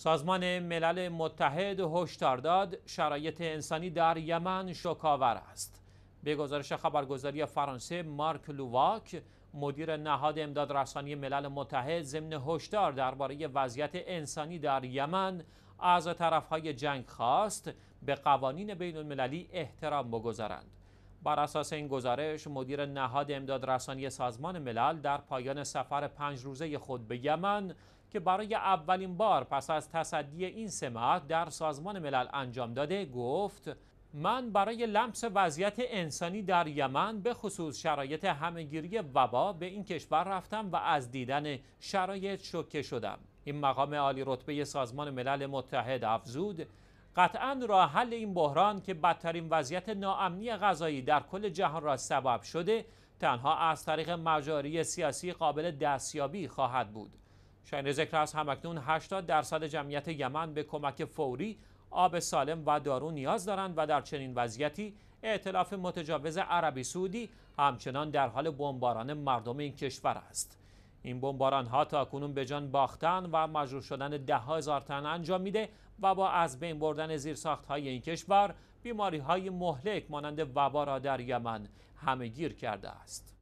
سازمان ملل متحد هشدار داد شرایط انسانی در یمن شکاور است به گزارش خبرگزاری فرانسه مارک لوواک مدیر نهاد امداد رسانی ملل متحد ضمن هشدار درباره وضعیت انسانی در یمن از طرفهای جنگ خواست به قوانین بین المللی احترام بگذارند بر اساس این گزارش مدیر نهاد امداد رسانی سازمان ملل در پایان سفر پنج روزه خود به یمن که برای اولین بار پس از تصدی این سمت در سازمان ملل انجام داده گفت من برای لمس وضعیت انسانی در یمن به خصوص شرایط همگیری وبا به این کشور رفتم و از دیدن شرایط شوکه شدم این مقام عالی رتبه سازمان ملل متحد افزود قطعا راه حل این بحران که بدترین وضعیت ناامنی غذایی در کل جهان را سبب شده تنها از طریق مجاری سیاسی قابل دستیابی خواهد بود شاین ذکر است همکنون 80 درصد جمعیت یمن به کمک فوری آب سالم و دارو نیاز دارند و در چنین وضعیتی اعتلاف متجاوز عربی سعودی همچنان در حال بمباران مردم این کشور است این بمباران ها تا کنون به جان باختن و مجروح شدن ده هزار تن انجام میده و با از بین بردن زیرساخت های این کشور بیماری های مهلک مانند وبا را در یمن همه گیر کرده است